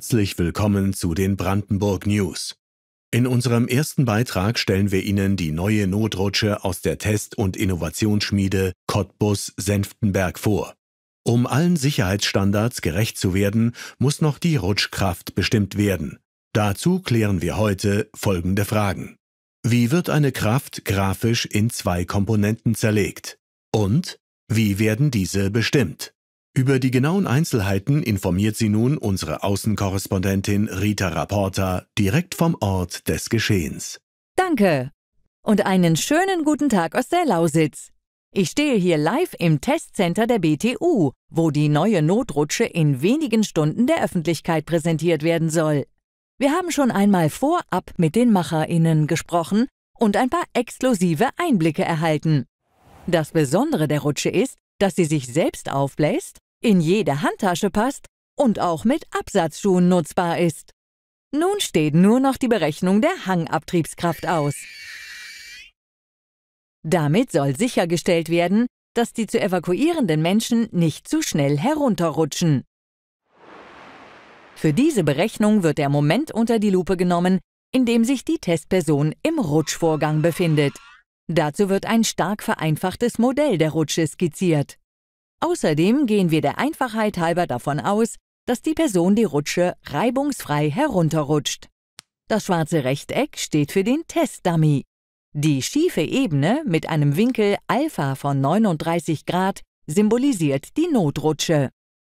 herzlich willkommen zu den Brandenburg News. In unserem ersten Beitrag stellen wir Ihnen die neue Notrutsche aus der Test- und Innovationsschmiede Cottbus-Senftenberg vor. Um allen Sicherheitsstandards gerecht zu werden, muss noch die Rutschkraft bestimmt werden. Dazu klären wir heute folgende Fragen. Wie wird eine Kraft grafisch in zwei Komponenten zerlegt? Und wie werden diese bestimmt? Über die genauen Einzelheiten informiert sie nun unsere Außenkorrespondentin Rita Rapporta direkt vom Ort des Geschehens. Danke und einen schönen guten Tag aus der Lausitz. Ich stehe hier live im Testcenter der BTU, wo die neue Notrutsche in wenigen Stunden der Öffentlichkeit präsentiert werden soll. Wir haben schon einmal vorab mit den MacherInnen gesprochen und ein paar exklusive Einblicke erhalten. Das Besondere der Rutsche ist, dass sie sich selbst aufbläst in jede Handtasche passt und auch mit Absatzschuhen nutzbar ist. Nun steht nur noch die Berechnung der Hangabtriebskraft aus. Damit soll sichergestellt werden, dass die zu evakuierenden Menschen nicht zu schnell herunterrutschen. Für diese Berechnung wird der Moment unter die Lupe genommen, in dem sich die Testperson im Rutschvorgang befindet. Dazu wird ein stark vereinfachtes Modell der Rutsche skizziert. Außerdem gehen wir der Einfachheit halber davon aus, dass die Person die Rutsche reibungsfrei herunterrutscht. Das schwarze Rechteck steht für den Testdummy. Die schiefe Ebene mit einem Winkel Alpha von 39 Grad symbolisiert die Notrutsche.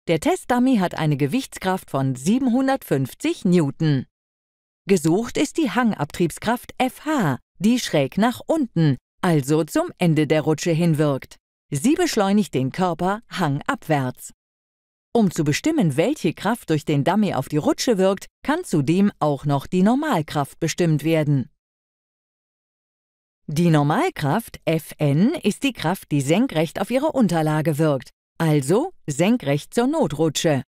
Der Testdummy hat eine Gewichtskraft von 750 Newton. Gesucht ist die Hangabtriebskraft FH, die schräg nach unten, also zum Ende der Rutsche hinwirkt. Sie beschleunigt den Körper hangabwärts. Um zu bestimmen, welche Kraft durch den Dummy auf die Rutsche wirkt, kann zudem auch noch die Normalkraft bestimmt werden. Die Normalkraft Fn ist die Kraft, die senkrecht auf ihre Unterlage wirkt, also senkrecht zur Notrutsche.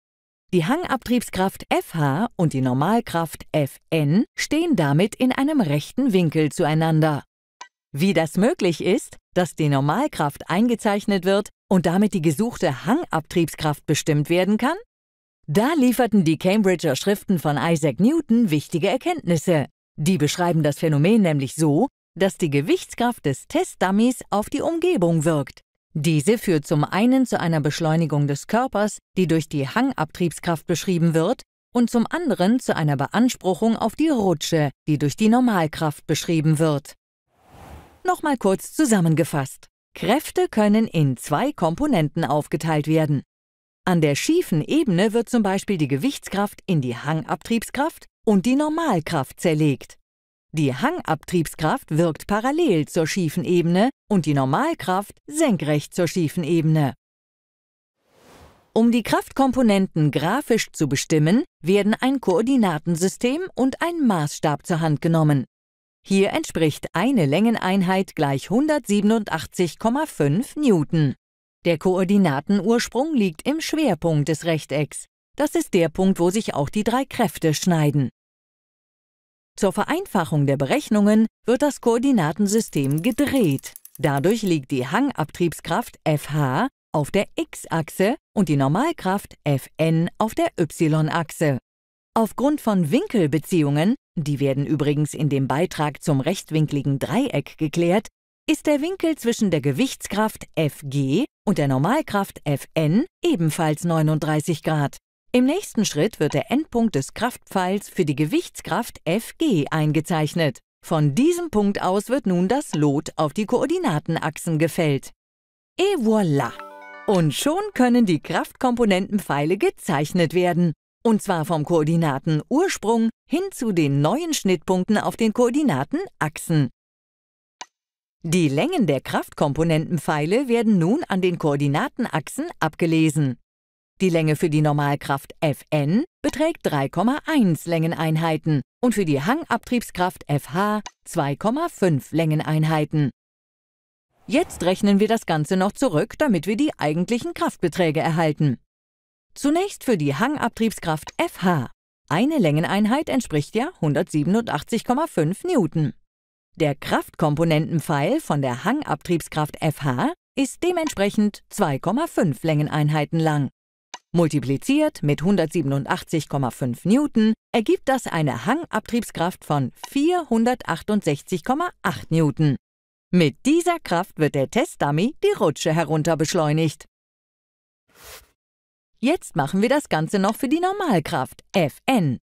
Die Hangabtriebskraft Fh und die Normalkraft Fn stehen damit in einem rechten Winkel zueinander. Wie das möglich ist, dass die Normalkraft eingezeichnet wird und damit die gesuchte Hangabtriebskraft bestimmt werden kann? Da lieferten die Cambridger Schriften von Isaac Newton wichtige Erkenntnisse. Die beschreiben das Phänomen nämlich so, dass die Gewichtskraft des Testdummies auf die Umgebung wirkt. Diese führt zum einen zu einer Beschleunigung des Körpers, die durch die Hangabtriebskraft beschrieben wird, und zum anderen zu einer Beanspruchung auf die Rutsche, die durch die Normalkraft beschrieben wird. Nochmal kurz zusammengefasst. Kräfte können in zwei Komponenten aufgeteilt werden. An der schiefen Ebene wird zum Beispiel die Gewichtskraft in die Hangabtriebskraft und die Normalkraft zerlegt. Die Hangabtriebskraft wirkt parallel zur schiefen Ebene und die Normalkraft senkrecht zur schiefen Ebene. Um die Kraftkomponenten grafisch zu bestimmen, werden ein Koordinatensystem und ein Maßstab zur Hand genommen. Hier entspricht eine Längeneinheit gleich 187,5 Newton. Der Koordinatenursprung liegt im Schwerpunkt des Rechtecks. Das ist der Punkt, wo sich auch die drei Kräfte schneiden. Zur Vereinfachung der Berechnungen wird das Koordinatensystem gedreht. Dadurch liegt die Hangabtriebskraft FH auf der x-Achse und die Normalkraft Fn auf der y-Achse. Aufgrund von Winkelbeziehungen die werden übrigens in dem Beitrag zum rechtwinkligen Dreieck geklärt, ist der Winkel zwischen der Gewichtskraft Fg und der Normalkraft Fn ebenfalls 39 Grad. Im nächsten Schritt wird der Endpunkt des Kraftpfeils für die Gewichtskraft Fg eingezeichnet. Von diesem Punkt aus wird nun das Lot auf die Koordinatenachsen gefällt. Et voilà! Und schon können die Kraftkomponentenpfeile gezeichnet werden. Und zwar vom Koordinatenursprung hin zu den neuen Schnittpunkten auf den Koordinaten Achsen. Die Längen der Kraftkomponentenpfeile werden nun an den Koordinatenachsen abgelesen. Die Länge für die Normalkraft Fn beträgt 3,1 Längeneinheiten und für die Hangabtriebskraft Fh 2,5 Längeneinheiten. Jetzt rechnen wir das Ganze noch zurück, damit wir die eigentlichen Kraftbeträge erhalten. Zunächst für die Hangabtriebskraft Fh. Eine Längeneinheit entspricht ja 187,5 Newton. Der Kraftkomponentenpfeil von der Hangabtriebskraft FH ist dementsprechend 2,5 Längeneinheiten lang. Multipliziert mit 187,5 Newton ergibt das eine Hangabtriebskraft von 468,8 Newton. Mit dieser Kraft wird der Testdummy die Rutsche herunter beschleunigt. Jetzt machen wir das Ganze noch für die Normalkraft Fn.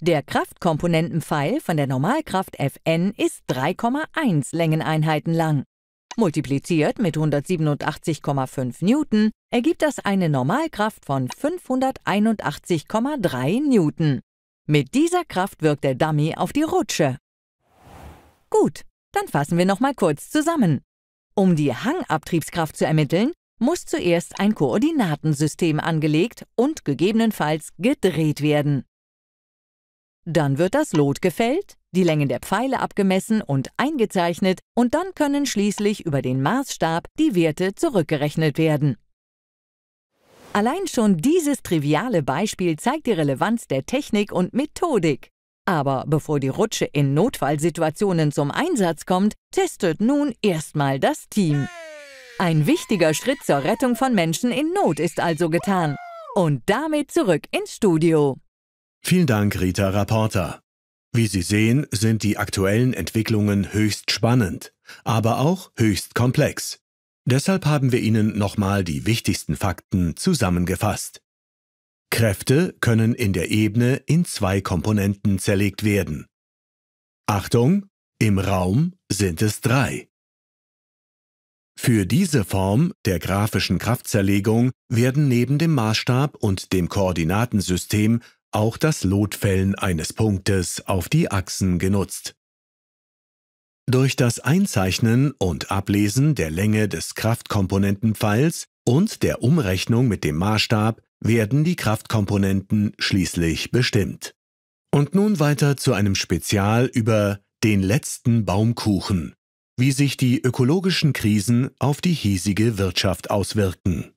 Der Kraftkomponentenpfeil von der Normalkraft Fn ist 3,1 Längeneinheiten lang. Multipliziert mit 187,5 Newton ergibt das eine Normalkraft von 581,3 Newton. Mit dieser Kraft wirkt der Dummy auf die Rutsche. Gut, dann fassen wir nochmal kurz zusammen. Um die Hangabtriebskraft zu ermitteln, muss zuerst ein Koordinatensystem angelegt und gegebenenfalls gedreht werden. Dann wird das Lot gefällt, die Längen der Pfeile abgemessen und eingezeichnet und dann können schließlich über den Maßstab die Werte zurückgerechnet werden. Allein schon dieses triviale Beispiel zeigt die Relevanz der Technik und Methodik. Aber bevor die Rutsche in Notfallsituationen zum Einsatz kommt, testet nun erstmal das Team. Ein wichtiger Schritt zur Rettung von Menschen in Not ist also getan. Und damit zurück ins Studio. Vielen Dank, Rita Rapporter. Wie Sie sehen, sind die aktuellen Entwicklungen höchst spannend, aber auch höchst komplex. Deshalb haben wir Ihnen nochmal die wichtigsten Fakten zusammengefasst. Kräfte können in der Ebene in zwei Komponenten zerlegt werden. Achtung, im Raum sind es drei. Für diese Form der grafischen Kraftzerlegung werden neben dem Maßstab und dem Koordinatensystem auch das Lotfällen eines Punktes auf die Achsen genutzt. Durch das Einzeichnen und Ablesen der Länge des Kraftkomponentenpfeils und der Umrechnung mit dem Maßstab werden die Kraftkomponenten schließlich bestimmt. Und nun weiter zu einem Spezial über den letzten Baumkuchen wie sich die ökologischen Krisen auf die hiesige Wirtschaft auswirken